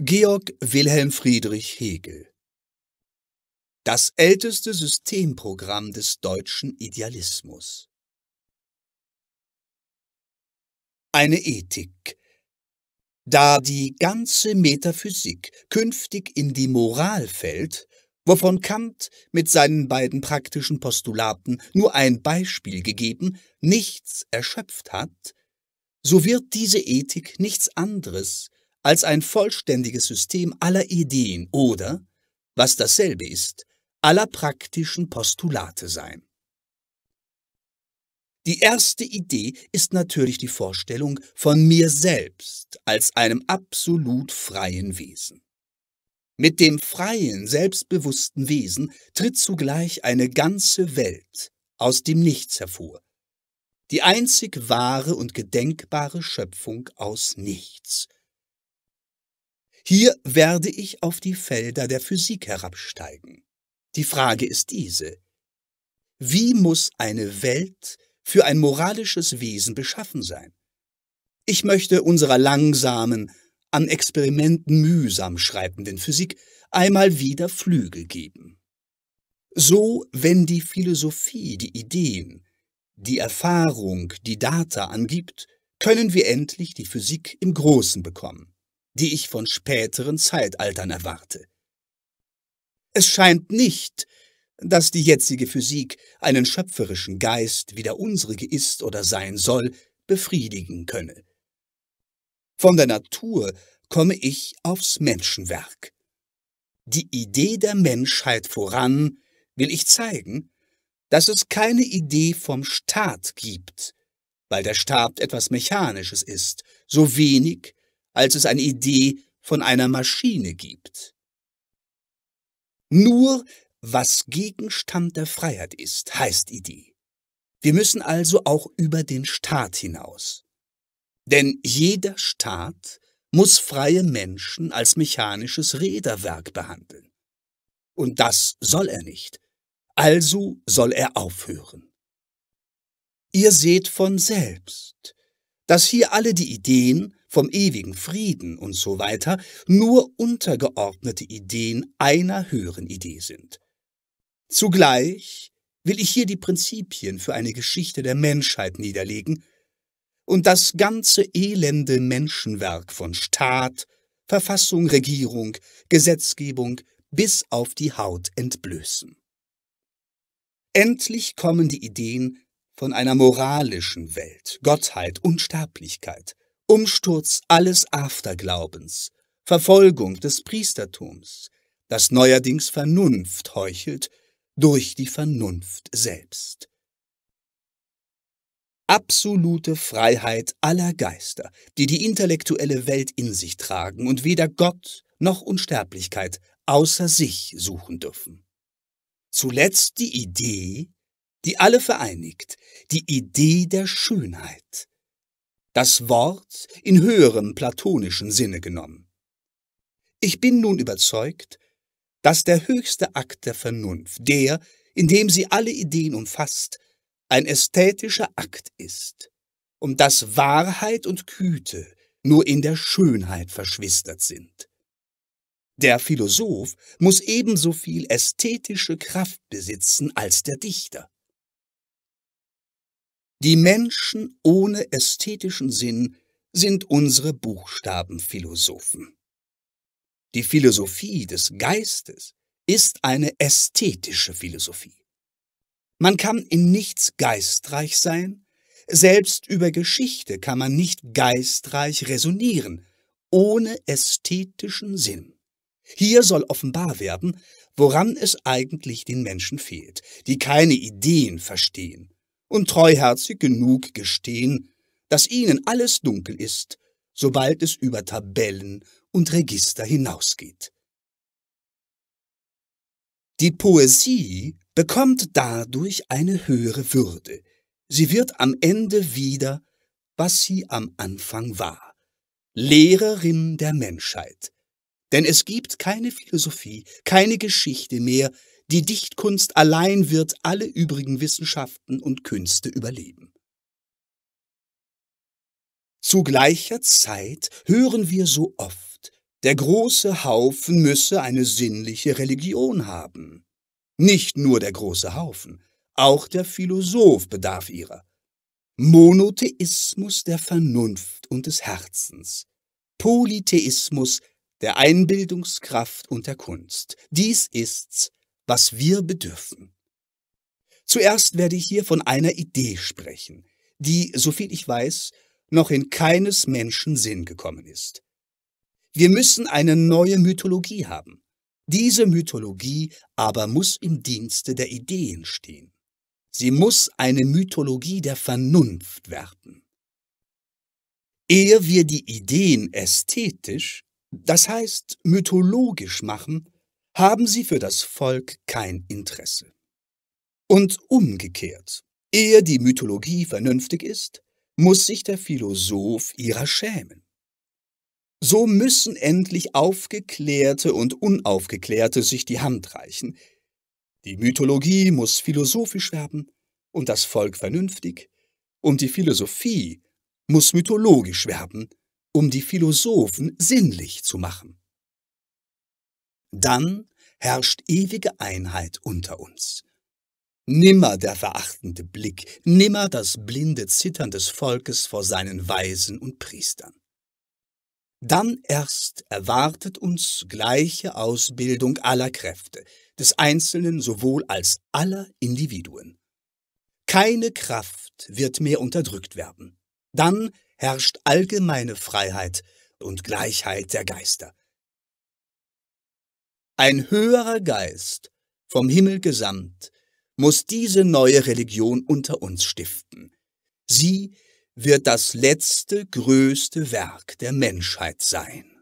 Georg Wilhelm Friedrich Hegel Das älteste Systemprogramm des deutschen Idealismus Eine Ethik Da die ganze Metaphysik künftig in die Moral fällt, wovon Kant mit seinen beiden praktischen Postulaten nur ein Beispiel gegeben, nichts erschöpft hat, so wird diese Ethik nichts anderes als ein vollständiges System aller Ideen oder, was dasselbe ist, aller praktischen Postulate sein. Die erste Idee ist natürlich die Vorstellung von mir selbst als einem absolut freien Wesen. Mit dem freien, selbstbewussten Wesen tritt zugleich eine ganze Welt aus dem Nichts hervor, die einzig wahre und gedenkbare Schöpfung aus Nichts – hier werde ich auf die Felder der Physik herabsteigen. Die Frage ist diese. Wie muss eine Welt für ein moralisches Wesen beschaffen sein? Ich möchte unserer langsamen, an Experimenten mühsam schreibenden Physik einmal wieder Flügel geben. So, wenn die Philosophie die Ideen, die Erfahrung, die Data angibt, können wir endlich die Physik im Großen bekommen die ich von späteren Zeitaltern erwarte. Es scheint nicht, dass die jetzige Physik einen schöpferischen Geist, wie der unsrige ist oder sein soll, befriedigen könne. Von der Natur komme ich aufs Menschenwerk. Die Idee der Menschheit voran will ich zeigen, dass es keine Idee vom Staat gibt, weil der Staat etwas Mechanisches ist, so wenig als es eine Idee von einer Maschine gibt. Nur was Gegenstand der Freiheit ist, heißt Idee. Wir müssen also auch über den Staat hinaus. Denn jeder Staat muss freie Menschen als mechanisches Räderwerk behandeln. Und das soll er nicht. Also soll er aufhören. Ihr seht von selbst, dass hier alle die Ideen vom ewigen Frieden und so weiter nur untergeordnete Ideen einer höheren Idee sind. Zugleich will ich hier die Prinzipien für eine Geschichte der Menschheit niederlegen und das ganze elende Menschenwerk von Staat, Verfassung, Regierung, Gesetzgebung bis auf die Haut entblößen. Endlich kommen die Ideen von einer moralischen Welt, Gottheit, Unsterblichkeit, Umsturz alles Afterglaubens, Verfolgung des Priestertums, das neuerdings Vernunft heuchelt, durch die Vernunft selbst. Absolute Freiheit aller Geister, die die intellektuelle Welt in sich tragen und weder Gott noch Unsterblichkeit außer sich suchen dürfen. Zuletzt die Idee, die alle vereinigt, die Idee der Schönheit, das Wort in höherem platonischen Sinne genommen. Ich bin nun überzeugt, dass der höchste Akt der Vernunft, der, in dem sie alle Ideen umfasst, ein ästhetischer Akt ist, um das Wahrheit und Güte nur in der Schönheit verschwistert sind. Der Philosoph muss ebenso viel ästhetische Kraft besitzen als der Dichter. Die Menschen ohne ästhetischen Sinn sind unsere Buchstabenphilosophen. Die Philosophie des Geistes ist eine ästhetische Philosophie. Man kann in nichts geistreich sein, selbst über Geschichte kann man nicht geistreich resonieren, ohne ästhetischen Sinn. Hier soll offenbar werden, woran es eigentlich den Menschen fehlt, die keine Ideen verstehen, und treuherzig genug gestehen, dass ihnen alles dunkel ist, sobald es über Tabellen und Register hinausgeht. Die Poesie bekommt dadurch eine höhere Würde, sie wird am Ende wieder, was sie am Anfang war, Lehrerin der Menschheit. Denn es gibt keine Philosophie, keine Geschichte mehr, die Dichtkunst allein wird alle übrigen Wissenschaften und Künste überleben. Zu gleicher Zeit hören wir so oft, der große Haufen müsse eine sinnliche Religion haben. Nicht nur der große Haufen, auch der Philosoph bedarf ihrer. Monotheismus der Vernunft und des Herzens, Polytheismus der Einbildungskraft und der Kunst. Dies ist's, was wir bedürfen. Zuerst werde ich hier von einer Idee sprechen, die, soviel ich weiß, noch in keines Menschen Sinn gekommen ist. Wir müssen eine neue Mythologie haben. Diese Mythologie aber muss im Dienste der Ideen stehen. Sie muss eine Mythologie der Vernunft werden. Ehe wir die Ideen ästhetisch, das heißt mythologisch machen, haben sie für das Volk kein Interesse. Und umgekehrt, ehe die Mythologie vernünftig ist, muss sich der Philosoph ihrer schämen. So müssen endlich Aufgeklärte und Unaufgeklärte sich die Hand reichen. Die Mythologie muss philosophisch werden und das Volk vernünftig, und die Philosophie muss mythologisch werden, um die Philosophen sinnlich zu machen dann herrscht ewige Einheit unter uns. Nimmer der verachtende Blick, nimmer das blinde Zittern des Volkes vor seinen Weisen und Priestern. Dann erst erwartet uns gleiche Ausbildung aller Kräfte, des Einzelnen sowohl als aller Individuen. Keine Kraft wird mehr unterdrückt werden. Dann herrscht allgemeine Freiheit und Gleichheit der Geister. Ein höherer Geist, vom Himmel gesandt, muss diese neue Religion unter uns stiften. Sie wird das letzte größte Werk der Menschheit sein.